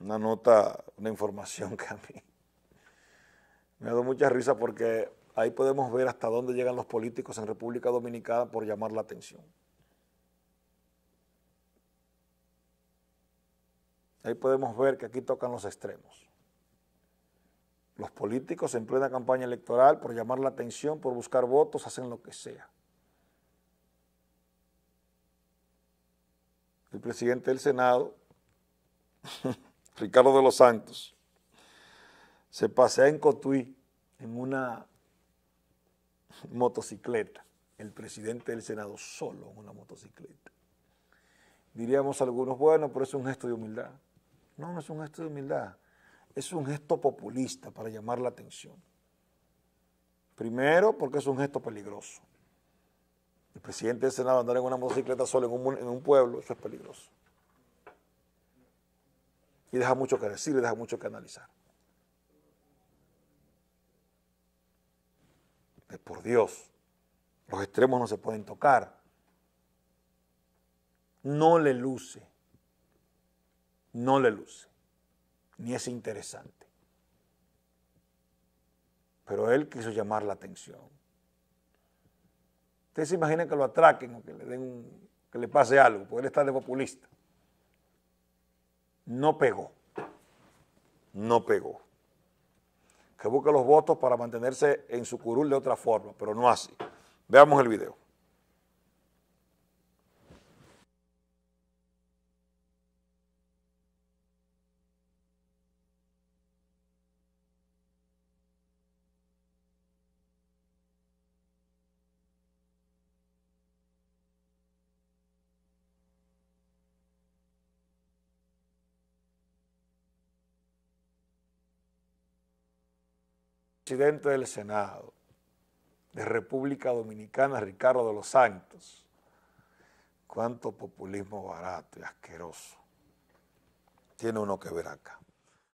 una nota, una información que a mí me ha dado mucha risa porque ahí podemos ver hasta dónde llegan los políticos en República Dominicana por llamar la atención. Ahí podemos ver que aquí tocan los extremos. Los políticos en plena campaña electoral, por llamar la atención, por buscar votos, hacen lo que sea. El presidente del Senado Ricardo de los Santos, se pasea en Cotuí en una motocicleta, el presidente del Senado solo en una motocicleta. Diríamos algunos, bueno, pero es un gesto de humildad. No, no es un gesto de humildad, es un gesto populista para llamar la atención. Primero, porque es un gesto peligroso. El presidente del Senado andar en una motocicleta solo en un, en un pueblo, eso es peligroso y deja mucho que decir y deja mucho que analizar. por Dios, los extremos no se pueden tocar. No le luce, no le luce, ni es interesante. Pero él quiso llamar la atención. Ustedes se imaginan que lo atraquen o que le, que le pase algo, porque él está de populista no pegó. No pegó. Que busque los votos para mantenerse en su curul de otra forma, pero no así. Veamos el video. presidente del Senado de República Dominicana, Ricardo de los Santos. Cuánto populismo barato y asqueroso tiene uno que ver acá.